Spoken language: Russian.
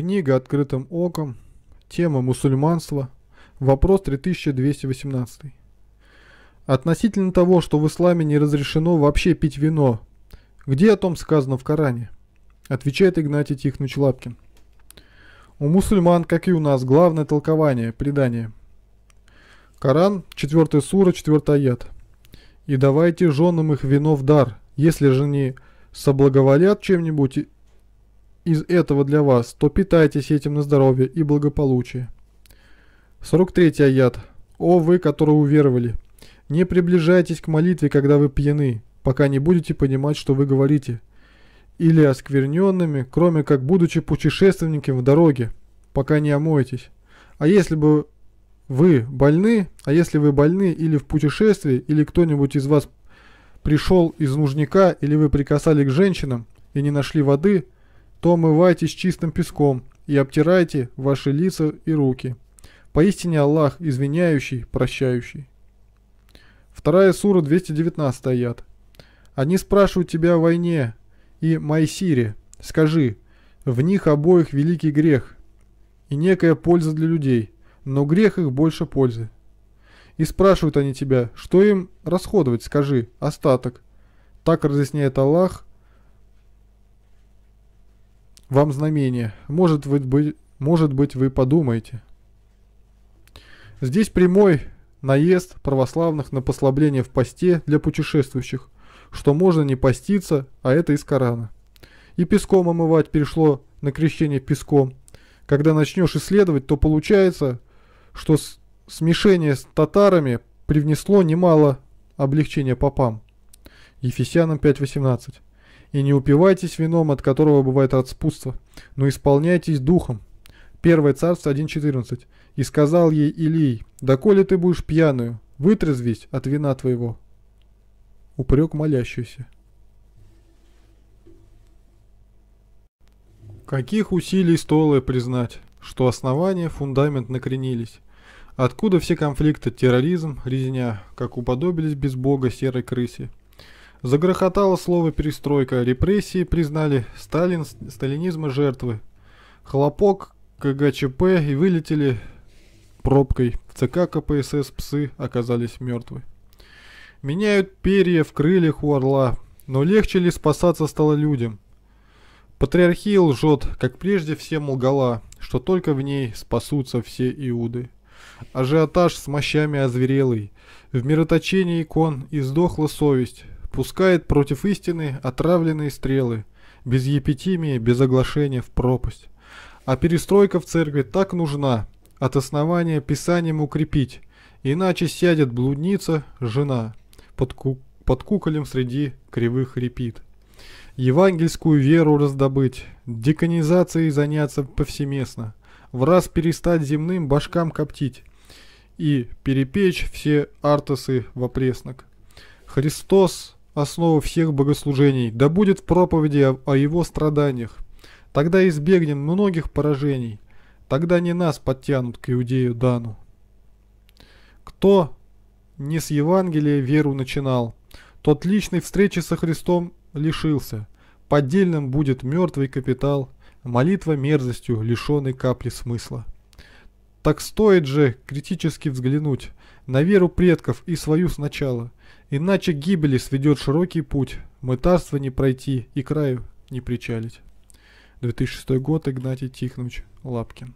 Книга «Открытым оком», тема «Мусульманство», вопрос 3218. Относительно того, что в исламе не разрешено вообще пить вино, где о том сказано в Коране? Отвечает Игнатий Тихонович Лапкин. У мусульман, как и у нас, главное толкование, предание. Коран, 4 сура, 4 аят. «И давайте женам их вино в дар, если же не соблаговолят чем-нибудь из этого для вас, то питайтесь этим на здоровье и благополучие. 43 аят. О вы, которые уверовали, не приближайтесь к молитве, когда вы пьяны, пока не будете понимать, что вы говорите, или оскверненными, кроме как будучи путешественником в дороге, пока не омоетесь. А если бы вы больны, а если вы больны или в путешествии, или кто-нибудь из вас пришел из нужника, или вы прикасали к женщинам и не нашли воды – то омывайтесь чистым песком и обтирайте ваши лица и руки. Поистине Аллах, извиняющий, прощающий. Вторая сура, 219 аят. Они спрашивают тебя о войне и Майсире. Скажи, в них обоих великий грех и некая польза для людей, но грех их больше пользы. И спрашивают они тебя, что им расходовать, скажи, остаток. Так разъясняет Аллах, вам знамение. Может быть, может быть, вы подумаете. Здесь прямой наезд православных на послабление в посте для путешествующих, что можно не поститься, а это из Корана. И песком омывать перешло на крещение песком. Когда начнешь исследовать, то получается, что смешение с татарами привнесло немало облегчения попам. Ефесянам 5.18. И не упивайтесь вином, от которого бывает отспутство, но исполняйтесь духом. Первое Царство 1.14. «И сказал ей Илий, доколе ты будешь пьяную, вытрезвись от вина твоего». Упрек молящийся. Каких усилий стоило признать, что основания, фундамент накренились? Откуда все конфликты, терроризм, резня, как уподобились без бога серой крысе? Загрохотало слово «перестройка», репрессии признали, Сталин, сталинизм и жертвы. Хлопок, КГЧП и вылетели пробкой. В ЦК КПСС псы оказались мертвы. Меняют перья в крыльях у орла, но легче ли спасаться стало людям? Патриархия лжет, как прежде всем лгала, что только в ней спасутся все иуды. Ажиотаж с мощами озверелый, в мироточении икон издохла совесть – пускает против истины отравленные стрелы, без епитимии, без оглашения в пропасть. А перестройка в церкви так нужна, от основания писанием укрепить, иначе сядет блудница, жена, под, ку под куколем среди кривых репит. Евангельскую веру раздобыть, деканизацией заняться повсеместно, в раз перестать земным башкам коптить и перепечь все артосы в опреснок. Христос основу всех богослужений, да будет в проповеди о, о его страданиях. Тогда избегнем многих поражений, тогда не нас подтянут к Иудею Дану. Кто не с Евангелия веру начинал, тот личной встречи со Христом лишился. Поддельным будет мертвый капитал, молитва мерзостью, лишенной капли смысла. Так стоит же критически взглянуть на веру предков и свою сначала, иначе гибели сведет широкий путь, мытарство не пройти и краю не причалить. 2006 год, Игнатий Тихонович Лапкин.